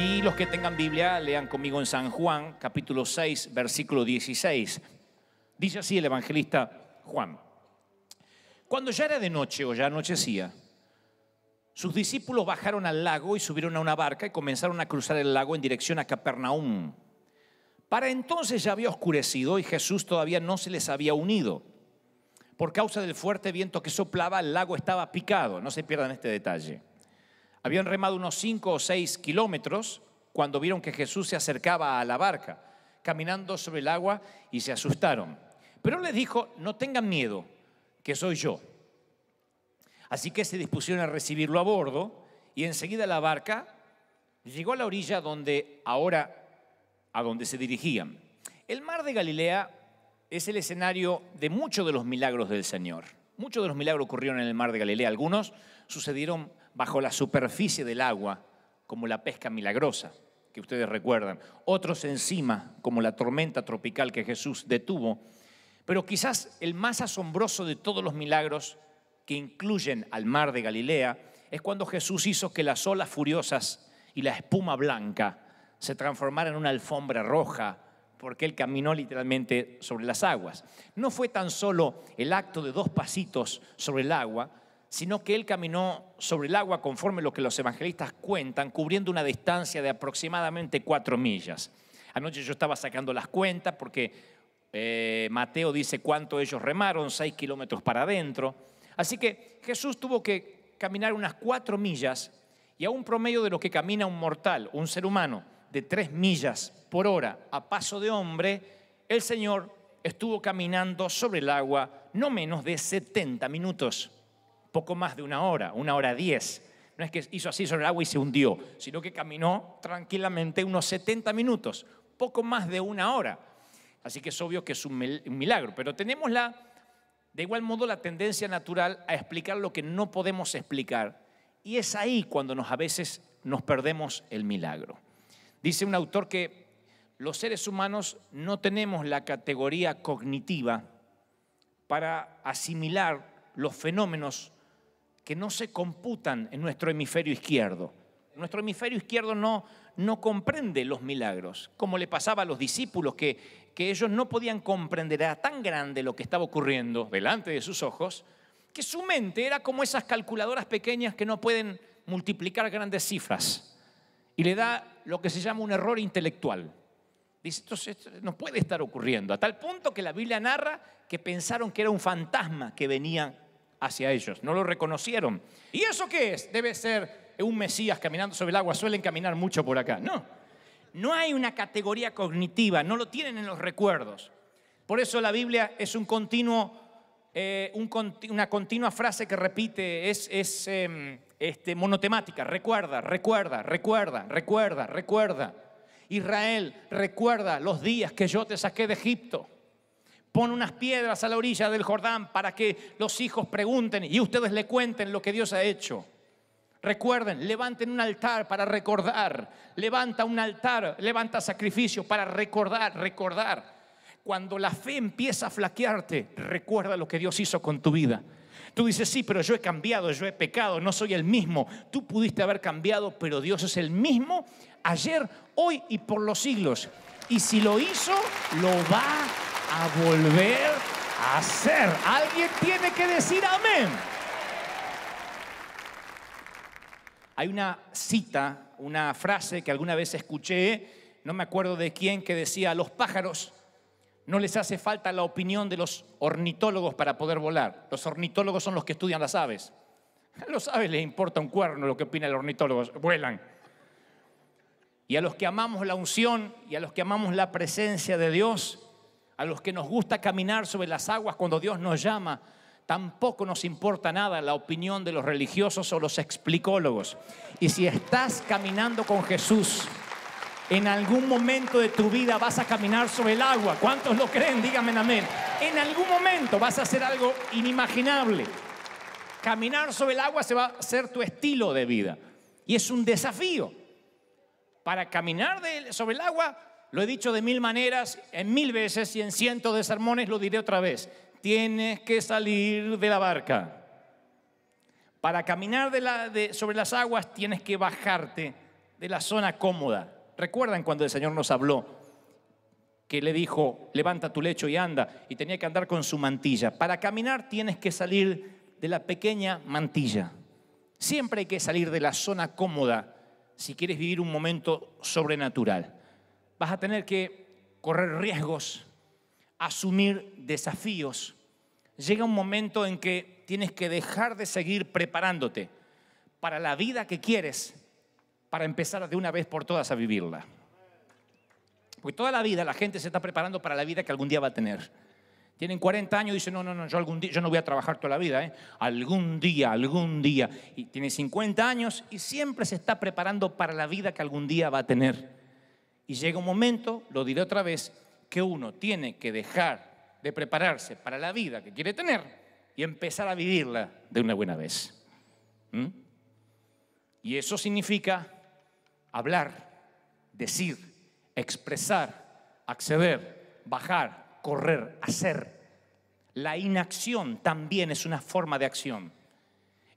Y los que tengan Biblia, lean conmigo en San Juan, capítulo 6, versículo 16. Dice así el evangelista Juan. Cuando ya era de noche o ya anochecía, sus discípulos bajaron al lago y subieron a una barca y comenzaron a cruzar el lago en dirección a Capernaum. Para entonces ya había oscurecido y Jesús todavía no se les había unido. Por causa del fuerte viento que soplaba, el lago estaba picado. No se pierdan este detalle. Habían remado unos cinco o seis kilómetros cuando vieron que Jesús se acercaba a la barca, caminando sobre el agua y se asustaron. Pero les dijo, no tengan miedo, que soy yo. Así que se dispusieron a recibirlo a bordo y enseguida la barca llegó a la orilla donde ahora, a donde se dirigían. El mar de Galilea es el escenario de muchos de los milagros del Señor. Muchos de los milagros ocurrieron en el mar de Galilea. Algunos sucedieron bajo la superficie del agua, como la pesca milagrosa, que ustedes recuerdan. Otros encima, como la tormenta tropical que Jesús detuvo. Pero quizás el más asombroso de todos los milagros que incluyen al mar de Galilea es cuando Jesús hizo que las olas furiosas y la espuma blanca se transformaran en una alfombra roja, porque él caminó literalmente sobre las aguas. No fue tan solo el acto de dos pasitos sobre el agua, sino que él caminó sobre el agua conforme lo que los evangelistas cuentan, cubriendo una distancia de aproximadamente cuatro millas. Anoche yo estaba sacando las cuentas porque eh, Mateo dice cuánto ellos remaron, seis kilómetros para adentro. Así que Jesús tuvo que caminar unas cuatro millas y a un promedio de lo que camina un mortal, un ser humano, de tres millas por hora a paso de hombre, el Señor estuvo caminando sobre el agua no menos de 70 minutos poco más de una hora, una hora diez. No es que hizo así sobre el agua y se hundió, sino que caminó tranquilamente unos 70 minutos, poco más de una hora. Así que es obvio que es un milagro, pero tenemos la, de igual modo la tendencia natural a explicar lo que no podemos explicar. Y es ahí cuando nos, a veces nos perdemos el milagro. Dice un autor que los seres humanos no tenemos la categoría cognitiva para asimilar los fenómenos que no se computan en nuestro hemisferio izquierdo. Nuestro hemisferio izquierdo no, no comprende los milagros, como le pasaba a los discípulos que, que ellos no podían comprender. Era tan grande lo que estaba ocurriendo delante de sus ojos que su mente era como esas calculadoras pequeñas que no pueden multiplicar grandes cifras y le da lo que se llama un error intelectual. Dice, esto, no puede estar ocurriendo, a tal punto que la Biblia narra que pensaron que era un fantasma que venía hacia ellos. No lo reconocieron. ¿Y eso qué es? Debe ser un Mesías caminando sobre el agua. Suelen caminar mucho por acá. No. No hay una categoría cognitiva, no lo tienen en los recuerdos. Por eso la Biblia es un continuo, eh, una continua frase que repite, es, em, este, monotemática. Recuerda, recuerda, recuerda, recuerda, recuerda. Israel, recuerda los días que yo te saqué de Egipto pon unas piedras a la orilla del Jordán para que los hijos pregunten y ustedes le cuenten lo que Dios ha hecho. Recuerden, levanten un altar para recordar, levanta un altar, levanta sacrificio para recordar, recordar. Cuando la fe empieza a flaquearte, recuerda lo que Dios hizo con tu vida. Tú dices, sí, pero yo he cambiado, yo he pecado, no soy el mismo. Tú pudiste haber cambiado, pero Dios es el mismo ayer, hoy y por los siglos. Y si lo hizo, lo va a a volver a ser. Alguien tiene que decir amén. Hay una cita, una frase que alguna vez escuché, no me acuerdo de quién, que decía, a los pájaros no les hace falta la opinión de los ornitólogos para poder volar. Los ornitólogos son los que estudian las aves. A los aves les importa un cuerno lo que opina el ornitólogo, vuelan. Y a los que amamos la unción y a los que amamos la presencia de Dios, a los que nos gusta caminar sobre las aguas cuando Dios nos llama, tampoco nos importa nada la opinión de los religiosos o los explicólogos. Y si estás caminando con Jesús, en algún momento de tu vida vas a caminar sobre el agua. ¿Cuántos lo creen? Díganme amén. En algún momento vas a hacer algo inimaginable. Caminar sobre el agua se va a ser tu estilo de vida. Y es un desafío. Para caminar sobre el agua lo he dicho de mil maneras, en mil veces y en cientos de sermones lo diré otra vez. Tienes que salir de la barca. Para caminar de la, sobre las aguas tienes que bajarte de la zona cómoda. ¿Recuerdan cuando el Señor nos habló? que le dijo, levanta tu lecho y anda, y tenía que andar con su mantilla. Para caminar tienes que salir de la pequeña mantilla. Siempre hay que salir de la zona cómoda si quieres vivir un momento sobrenatural vas a tener que correr riesgos, asumir desafíos. Llega un momento en que tienes que dejar de seguir preparándote para la vida que quieres, para empezar de una vez por todas a vivirla. Porque toda la vida la gente se está preparando para la vida que algún día va a tener. Tienen 40 años y dicen, no, no, no, yo, algún día, yo no voy a trabajar toda la vida, ¿eh? algún día, algún día. Y tiene 50 años y siempre se está preparando para la vida que algún día va a tener. Y llega un momento, lo diré otra vez, que uno tiene que dejar de prepararse para la vida que quiere tener y empezar a vivirla de una buena vez. ¿Mm? Y eso significa hablar, decir, expresar, acceder, bajar, correr, hacer. La inacción también es una forma de acción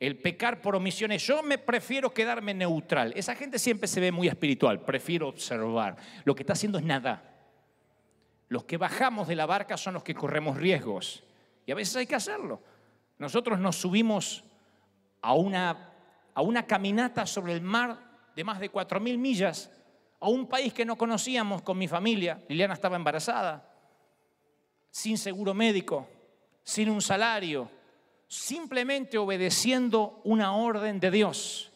el pecar por omisiones. yo me prefiero quedarme neutral. Esa gente siempre se ve muy espiritual, prefiero observar. Lo que está haciendo es nada. Los que bajamos de la barca son los que corremos riesgos. Y a veces hay que hacerlo. Nosotros nos subimos a una, a una caminata sobre el mar de más de 4.000 millas, a un país que no conocíamos con mi familia. Liliana estaba embarazada, sin seguro médico, sin un salario simplemente obedeciendo una orden de Dios.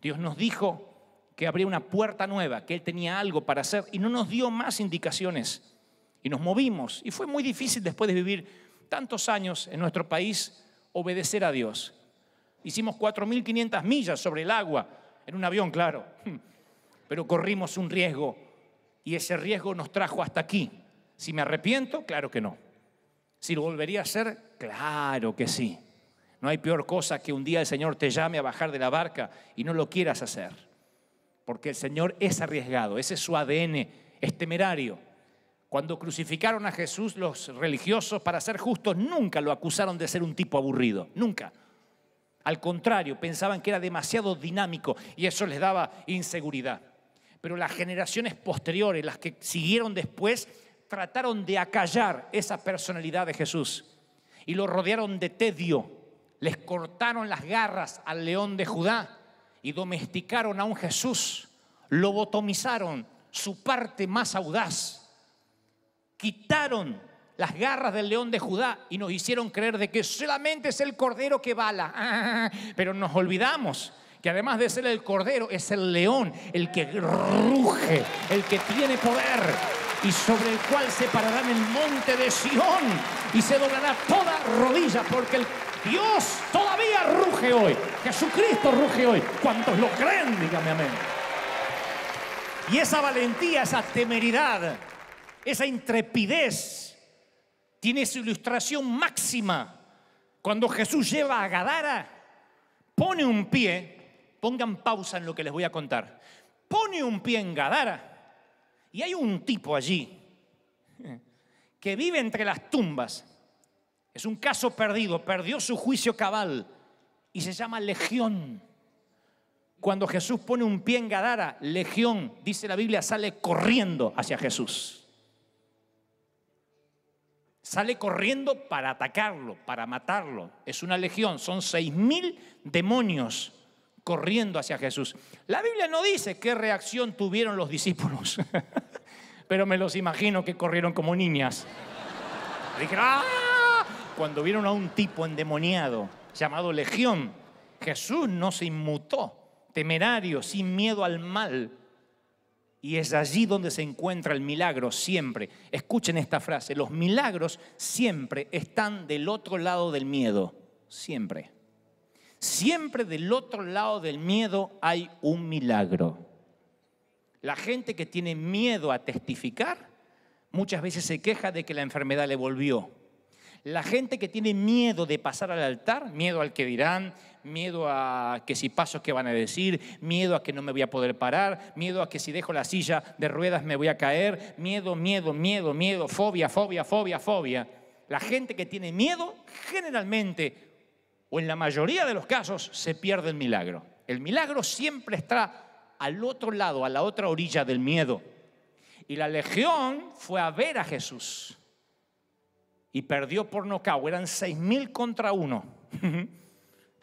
Dios nos dijo que habría una puerta nueva, que Él tenía algo para hacer y no nos dio más indicaciones. Y nos movimos. Y fue muy difícil después de vivir tantos años en nuestro país obedecer a Dios. Hicimos 4.500 millas sobre el agua, en un avión, claro. Pero corrimos un riesgo y ese riesgo nos trajo hasta aquí. Si me arrepiento, claro que no. Si lo volvería a hacer, Claro que sí. No hay peor cosa que un día el Señor te llame a bajar de la barca y no lo quieras hacer. Porque el Señor es arriesgado, ese es su ADN, es temerario. Cuando crucificaron a Jesús los religiosos para ser justos, nunca lo acusaron de ser un tipo aburrido, nunca. Al contrario, pensaban que era demasiado dinámico y eso les daba inseguridad. Pero las generaciones posteriores, las que siguieron después, trataron de acallar esa personalidad de Jesús y lo rodearon de tedio, les cortaron las garras al león de Judá y domesticaron a un Jesús, lobotomizaron su parte más audaz, quitaron las garras del león de Judá y nos hicieron creer de que solamente es el cordero que bala, pero nos olvidamos que además de ser el cordero, es el león, el que ruge, el que tiene poder y sobre el cual se pararán el monte de Sión y se doblará toda rodilla porque el Dios todavía ruge hoy. Jesucristo ruge hoy. ¿Cuántos lo creen? Dígame amén. Y esa valentía, esa temeridad, esa intrepidez tiene su ilustración máxima cuando Jesús lleva a Gadara, pone un pie, pongan pausa en lo que les voy a contar, pone un pie en Gadara y hay un tipo allí que vive entre las tumbas. Es un caso perdido, perdió su juicio cabal y se llama legión. Cuando Jesús pone un pie en Gadara, legión, dice la Biblia, sale corriendo hacia Jesús. Sale corriendo para atacarlo, para matarlo. Es una legión, son seis mil demonios corriendo hacia Jesús. La Biblia no dice qué reacción tuvieron los discípulos. pero me los imagino que corrieron como niñas. Dijeron, ¡ah! Cuando vieron a un tipo endemoniado llamado Legión, Jesús no se inmutó, temerario, sin miedo al mal. Y es allí donde se encuentra el milagro siempre. Escuchen esta frase, los milagros siempre están del otro lado del miedo, siempre. Siempre del otro lado del miedo hay un milagro. La gente que tiene miedo a testificar muchas veces se queja de que la enfermedad le volvió. La gente que tiene miedo de pasar al altar, miedo al que dirán, miedo a que si paso que van a decir, miedo a que no me voy a poder parar, miedo a que si dejo la silla de ruedas me voy a caer, miedo, miedo, miedo, miedo, fobia, fobia, fobia, fobia. La gente que tiene miedo generalmente o en la mayoría de los casos se pierde el milagro. El milagro siempre está al otro lado, a la otra orilla del miedo. Y la legión fue a ver a Jesús y perdió por nocaut. Eran seis mil contra uno.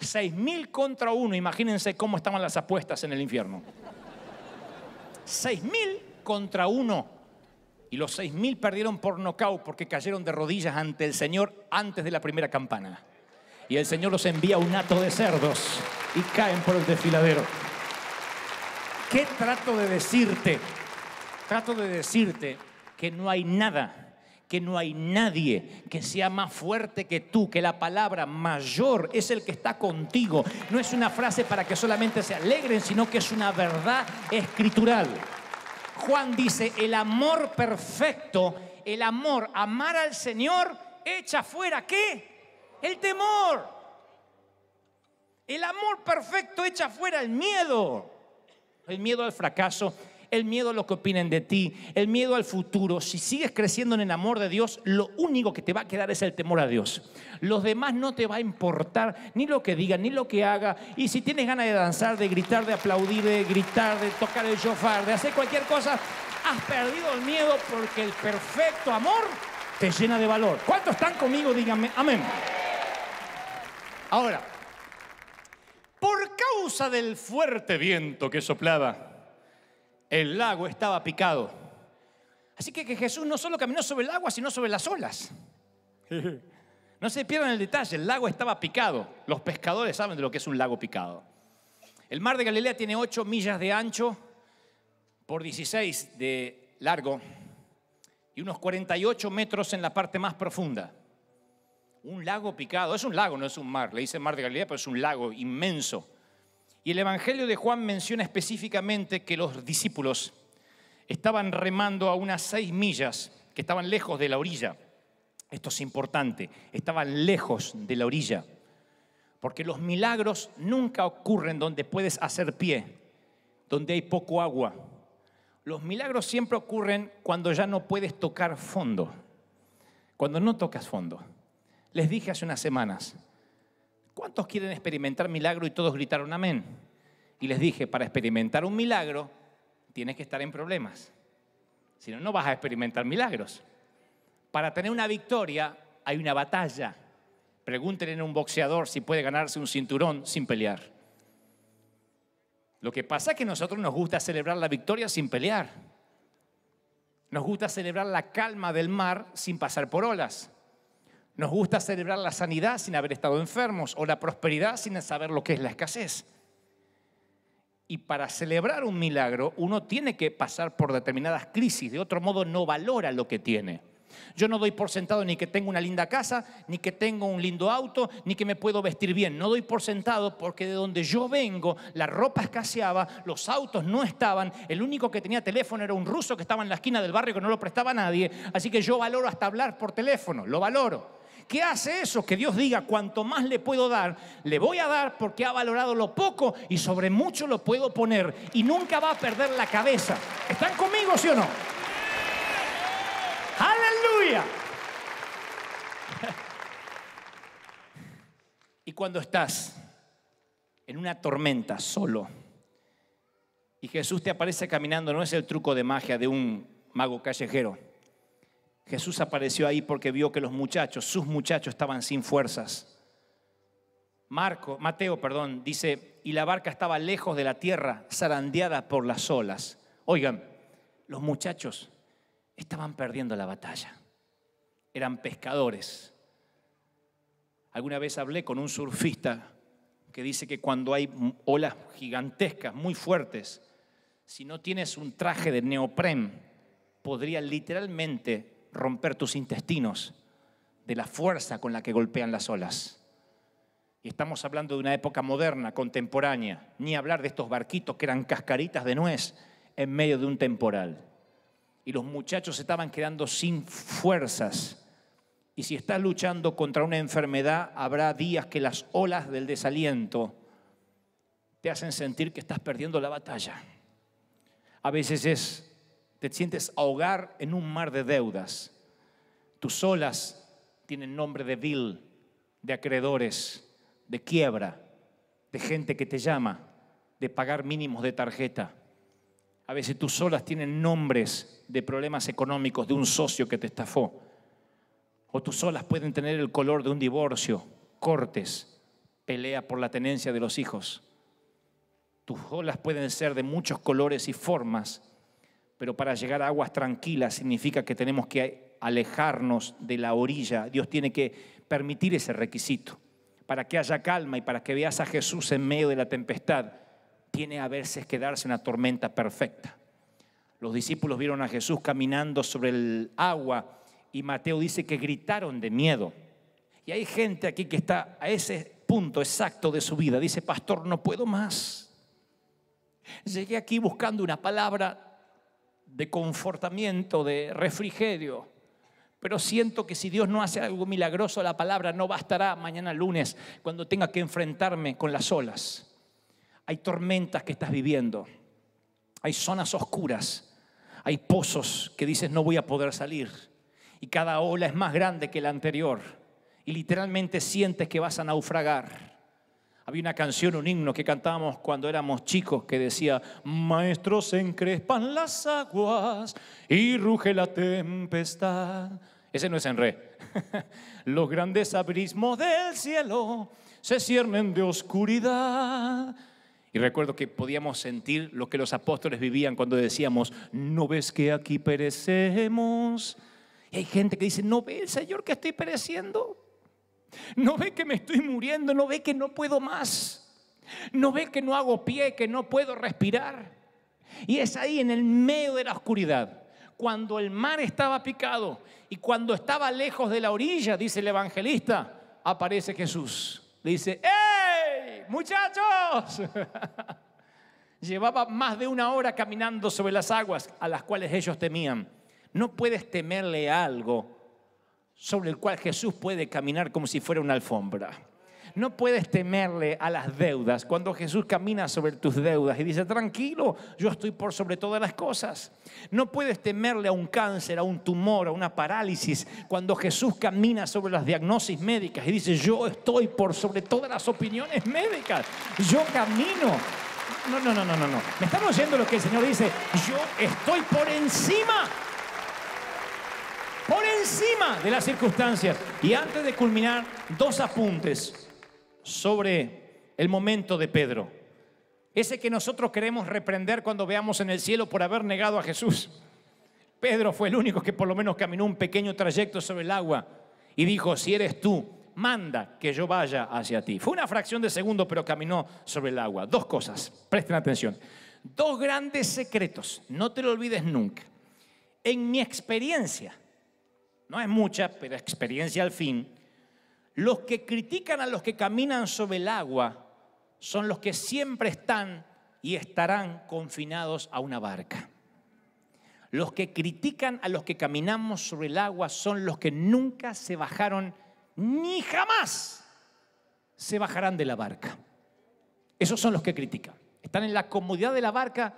Seis mil contra uno. Imagínense cómo estaban las apuestas en el infierno. Seis mil contra uno. Y los seis mil perdieron por nocaut porque cayeron de rodillas ante el Señor antes de la primera campana. Y el Señor los envía un hato de cerdos y caen por el desfiladero. ¿Qué trato de decirte? Trato de decirte que no hay nada que no hay nadie que sea más fuerte que tú, que la palabra mayor es el que está contigo. No es una frase para que solamente se alegren, sino que es una verdad escritural. Juan dice, el amor perfecto, el amor, amar al Señor, echa fuera qué? El temor. El amor perfecto echa fuera el miedo el miedo al fracaso, el miedo a lo que opinen de ti, el miedo al futuro. Si sigues creciendo en el amor de Dios, lo único que te va a quedar es el temor a Dios. Los demás no te va a importar ni lo que digan, ni lo que haga. Y si tienes ganas de danzar, de gritar, de aplaudir, de gritar, de tocar el shofar, de hacer cualquier cosa, has perdido el miedo porque el perfecto amor te llena de valor. ¿Cuántos están conmigo? Díganme, amén. Ahora, por causa del fuerte viento que soplaba, el lago estaba picado. Así que, Jesús no solo caminó sobre el agua, sino sobre las olas. No se pierdan el detalle, el lago estaba picado. Los pescadores saben de lo que es un lago picado. El mar de Galilea tiene 8 millas de ancho por 16 de largo y unos 48 metros en la parte más profunda un lago picado. Es un lago, no es un mar. Le dicen mar de Galilea, pero es un lago inmenso. Y el Evangelio de Juan menciona específicamente que los discípulos estaban remando a unas seis millas, que estaban lejos de la orilla. Esto es importante, estaban lejos de la orilla. Porque los milagros nunca ocurren donde puedes hacer pie, donde hay poco agua. Los milagros siempre ocurren cuando ya no puedes tocar fondo, cuando no tocas fondo les dije hace unas semanas, ¿cuántos quieren experimentar milagro? Y todos gritaron amén. Y les dije, para experimentar un milagro, tienes que estar en problemas. Si no, no vas a experimentar milagros. Para tener una victoria hay una batalla. Pregúntenle a un boxeador si puede ganarse un cinturón sin pelear. Lo que pasa es que a nosotros nos gusta celebrar la victoria sin pelear. Nos gusta celebrar la calma del mar sin pasar por olas. Nos gusta celebrar la sanidad sin haber estado enfermos o la prosperidad sin saber lo que es la escasez. Y para celebrar un milagro uno tiene que pasar por determinadas crisis, de otro modo no valora lo que tiene. Yo no doy por sentado ni que tengo una linda casa, ni que tengo un lindo auto, ni que me puedo vestir bien. No doy por sentado porque de donde yo vengo la ropa escaseaba, los autos no estaban, el único que tenía teléfono era un ruso que estaba en la esquina del barrio que no lo prestaba a nadie. Así que yo valoro hasta hablar por teléfono, lo valoro. ¿Qué hace eso? Que Dios diga, cuanto más le puedo dar, le voy a dar porque ha valorado lo poco y sobre mucho lo puedo poner y nunca va a perder la cabeza. ¿Están conmigo, sí o no? Aleluya. Y cuando estás en una tormenta solo y Jesús te aparece caminando, no es el truco de magia de un mago callejero Jesús apareció ahí porque vio que los muchachos, sus muchachos, estaban sin fuerzas. Marco, Mateo, perdón, dice, y la barca estaba lejos de la tierra, zarandeada por las olas. Oigan, los muchachos estaban perdiendo la batalla. Eran pescadores. Alguna vez hablé con un surfista que dice que cuando hay olas gigantescas, muy fuertes, si no tienes un traje de neopren, podría literalmente romper tus intestinos de la fuerza con la que golpean las olas. Y estamos hablando de una época moderna, contemporánea, ni hablar de estos barquitos que eran cascaritas de nuez en medio de un temporal. Y los muchachos estaban quedando sin fuerzas. Y si estás luchando contra una enfermedad, habrá días que las olas del desaliento te hacen sentir que estás perdiendo la batalla. A veces es te sientes ahogar en un mar de deudas. Tus olas tienen nombre de vil, de acreedores, de quiebra, de gente que te llama, de pagar mínimos de tarjeta. A veces tus olas tienen nombres de problemas económicos de un socio que te estafó. O tus olas pueden tener el color de un divorcio, cortes, pelea por la tenencia de los hijos. Tus olas pueden ser de muchos colores y formas pero para llegar a aguas tranquilas significa que tenemos que alejarnos de la orilla. Dios tiene que permitir ese requisito. Para que haya calma y para que veas a Jesús en medio de la tempestad, tiene a veces que darse una tormenta perfecta. Los discípulos vieron a Jesús caminando sobre el agua y Mateo dice que gritaron de miedo. Y hay gente aquí que está a ese punto exacto de su vida. Dice, pastor, no puedo más. Llegué aquí buscando una palabra, de confortamiento, de refrigerio. Pero siento que si Dios no hace algo milagroso, la palabra no bastará mañana lunes cuando tenga que enfrentarme con las olas. Hay tormentas que estás viviendo, hay zonas oscuras, hay pozos que dices no voy a poder salir y cada ola es más grande que la anterior y literalmente sientes que vas a naufragar. Había una canción, un himno que cantábamos cuando éramos chicos que decía, maestros encrespan las aguas y ruge la tempestad. Ese no es en re. Los grandes abrismos del cielo se ciernen de oscuridad. Y recuerdo que podíamos sentir lo que los apóstoles vivían cuando decíamos, no ves que aquí perecemos. Y hay gente que dice, no ve, el Señor, que estoy pereciendo. No ve que me estoy muriendo, no ve que no puedo más. No ve que no hago pie, que no puedo respirar. Y es ahí en el medio de la oscuridad, cuando el mar estaba picado y cuando estaba lejos de la orilla, dice el evangelista, aparece Jesús. Le dice, ¡Ey! muchachos! Llevaba más de una hora caminando sobre las aguas a las cuales ellos temían. No puedes temerle algo sobre el cual Jesús puede caminar como si fuera una alfombra. No puedes temerle a las deudas cuando Jesús camina sobre tus deudas y dice, tranquilo, yo estoy por sobre todas las cosas. No puedes temerle a un cáncer, a un tumor, a una parálisis cuando Jesús camina sobre las diagnosis médicas y dice, yo estoy por sobre todas las opiniones médicas. Yo camino. No, no, no, no, no. ¿Me están oyendo lo que el Señor dice? Yo estoy por encima encima de las circunstancias. Y antes de culminar, dos apuntes sobre el momento de Pedro. Ese que nosotros queremos reprender cuando veamos en el cielo por haber negado a Jesús. Pedro fue el único que por lo menos caminó un pequeño trayecto sobre el agua y dijo, si eres tú, manda que yo vaya hacia ti. Fue una fracción de segundo, pero caminó sobre el agua. Dos cosas, presten atención. Dos grandes secretos, no te lo olvides nunca. En mi experiencia, no es mucha, pero experiencia al fin, los que critican a los que caminan sobre el agua son los que siempre están y estarán confinados a una barca. Los que critican a los que caminamos sobre el agua son los que nunca se bajaron ni jamás se bajarán de la barca. Esos son los que critican. Están en la comodidad de la barca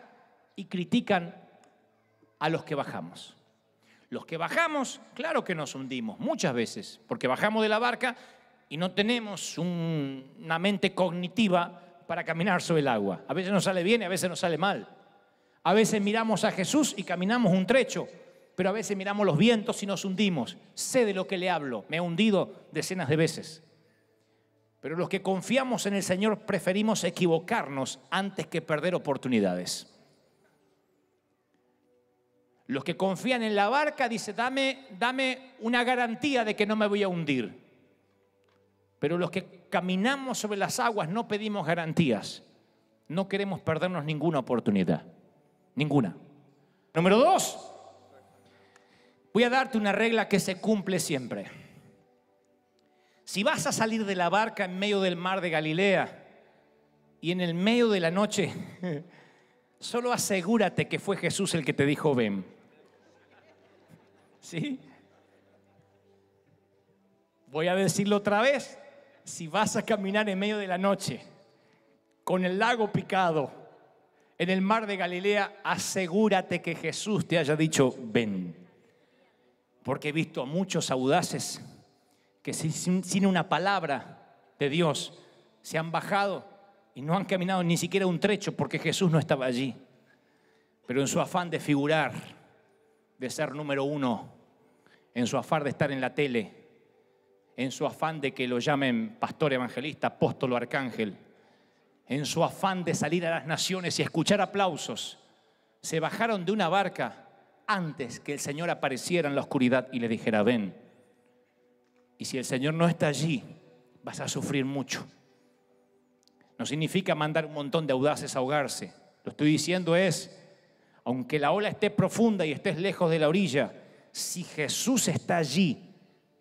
y critican a los que bajamos. Los que bajamos, claro que nos hundimos muchas veces, porque bajamos de la barca y no tenemos una mente cognitiva para caminar sobre el agua. A veces nos sale bien y a veces nos sale mal. A veces miramos a Jesús y caminamos un trecho, pero a veces miramos los vientos y nos hundimos. Sé de lo que le hablo, me he hundido decenas de veces. Pero los que confiamos en el Señor preferimos equivocarnos antes que perder oportunidades. Los que confían en la barca, dice, dame, dame una garantía de que no me voy a hundir. Pero los que caminamos sobre las aguas no pedimos garantías. No queremos perdernos ninguna oportunidad. Ninguna. Número dos, voy a darte una regla que se cumple siempre. Si vas a salir de la barca en medio del mar de Galilea y en el medio de la noche, solo asegúrate que fue Jesús el que te dijo ven. ¿Sí? Voy a decirlo otra vez. Si vas a caminar en medio de la noche, con el lago picado, en el mar de Galilea, asegúrate que Jesús te haya dicho, ven. Porque he visto a muchos audaces que sin una palabra de Dios se han bajado y no han caminado ni siquiera un trecho porque Jesús no estaba allí. Pero en su afán de figurar, de ser número uno, en su afán de estar en la tele, en su afán de que lo llamen pastor evangelista, apóstolo, arcángel, en su afán de salir a las naciones y escuchar aplausos, se bajaron de una barca antes que el Señor apareciera en la oscuridad y le dijera, ven. Y si el Señor no está allí, vas a sufrir mucho. No significa mandar un montón de audaces a ahogarse. Lo estoy diciendo es aunque la ola esté profunda y estés lejos de la orilla, si Jesús está allí,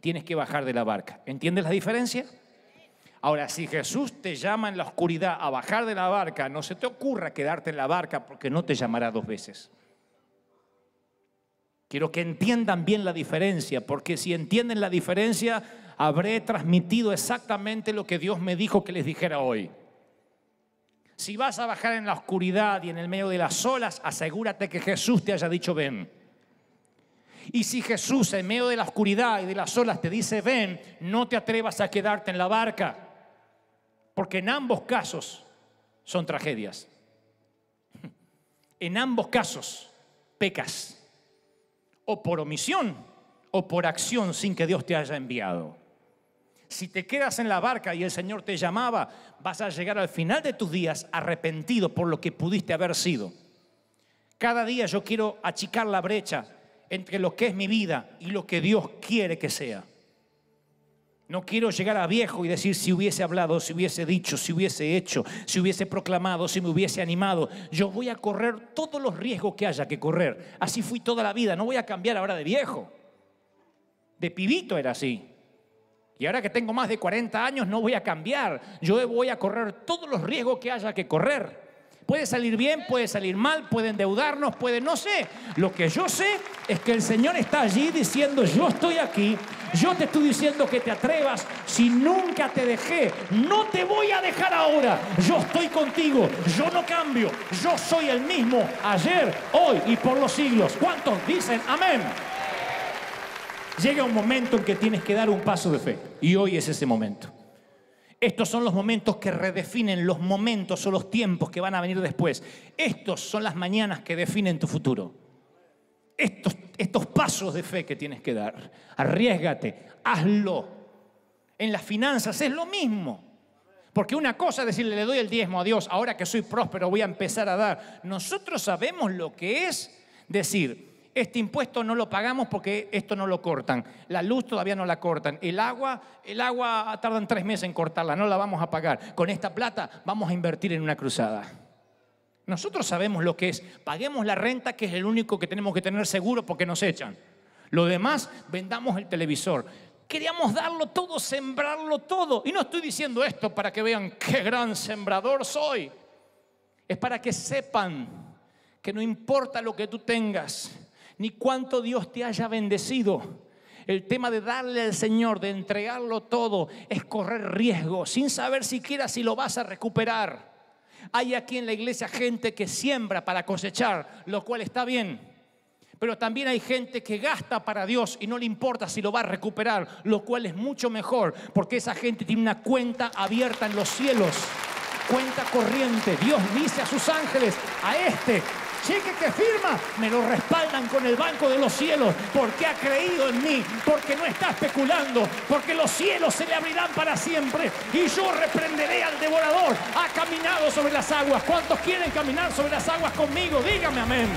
tienes que bajar de la barca. ¿Entiendes la diferencia? Ahora, si Jesús te llama en la oscuridad a bajar de la barca, no se te ocurra quedarte en la barca porque no te llamará dos veces. Quiero que entiendan bien la diferencia, porque si entienden la diferencia, habré transmitido exactamente lo que Dios me dijo que les dijera hoy. Si vas a bajar en la oscuridad y en el medio de las olas, asegúrate que Jesús te haya dicho ven. Y si Jesús en medio de la oscuridad y de las olas te dice ven, no te atrevas a quedarte en la barca, porque en ambos casos son tragedias. En ambos casos pecas, o por omisión o por acción sin que Dios te haya enviado. Si te quedas en la barca y el Señor te llamaba, vas a llegar al final de tus días arrepentido por lo que pudiste haber sido. Cada día yo quiero achicar la brecha entre lo que es mi vida y lo que Dios quiere que sea. No quiero llegar a viejo y decir si hubiese hablado, si hubiese dicho, si hubiese hecho, si hubiese proclamado, si me hubiese animado. Yo voy a correr todos los riesgos que haya que correr. Así fui toda la vida, no voy a cambiar ahora de viejo. De pibito era así. Y ahora que tengo más de 40 años no voy a cambiar. Yo voy a correr todos los riesgos que haya que correr. Puede salir bien, puede salir mal, puede endeudarnos, puede no sé. Lo que yo sé es que el Señor está allí diciendo, yo estoy aquí, yo te estoy diciendo que te atrevas, si nunca te dejé, no te voy a dejar ahora, yo estoy contigo, yo no cambio, yo soy el mismo ayer, hoy y por los siglos. ¿Cuántos dicen amén? Llega un momento en que tienes que dar un paso de fe. Y hoy es ese momento. Estos son los momentos que redefinen los momentos o los tiempos que van a venir después. Estos son las mañanas que definen tu futuro. Estos, estos pasos de fe que tienes que dar. Arriesgate, hazlo. En las finanzas es lo mismo. Porque una cosa es decirle, le doy el diezmo a Dios, ahora que soy próspero voy a empezar a dar. Nosotros sabemos lo que es decir, este impuesto no lo pagamos porque esto no lo cortan, la luz todavía no la cortan, el agua, el agua tardan tres meses en cortarla, no la vamos a pagar, con esta plata vamos a invertir en una cruzada. Nosotros sabemos lo que es, paguemos la renta que es el único que tenemos que tener seguro porque nos echan. Lo demás, vendamos el televisor. Queríamos darlo todo, sembrarlo todo. Y no estoy diciendo esto para que vean qué gran sembrador soy. Es para que sepan que no importa lo que tú tengas, ni cuánto Dios te haya bendecido. El tema de darle al Señor, de entregarlo todo, es correr riesgo, sin saber siquiera si lo vas a recuperar. Hay aquí en la iglesia gente que siembra para cosechar, lo cual está bien. Pero también hay gente que gasta para Dios y no le importa si lo va a recuperar, lo cual es mucho mejor, porque esa gente tiene una cuenta abierta en los cielos, cuenta corriente. Dios dice a sus ángeles, a este cheque que firma, me lo respaldan con el banco de los cielos, porque ha creído en mí, porque no está especulando, porque los cielos se le abrirán para siempre y yo reprenderé al devorador. Ha caminado sobre las aguas. ¿Cuántos quieren caminar sobre las aguas conmigo? Dígame amén.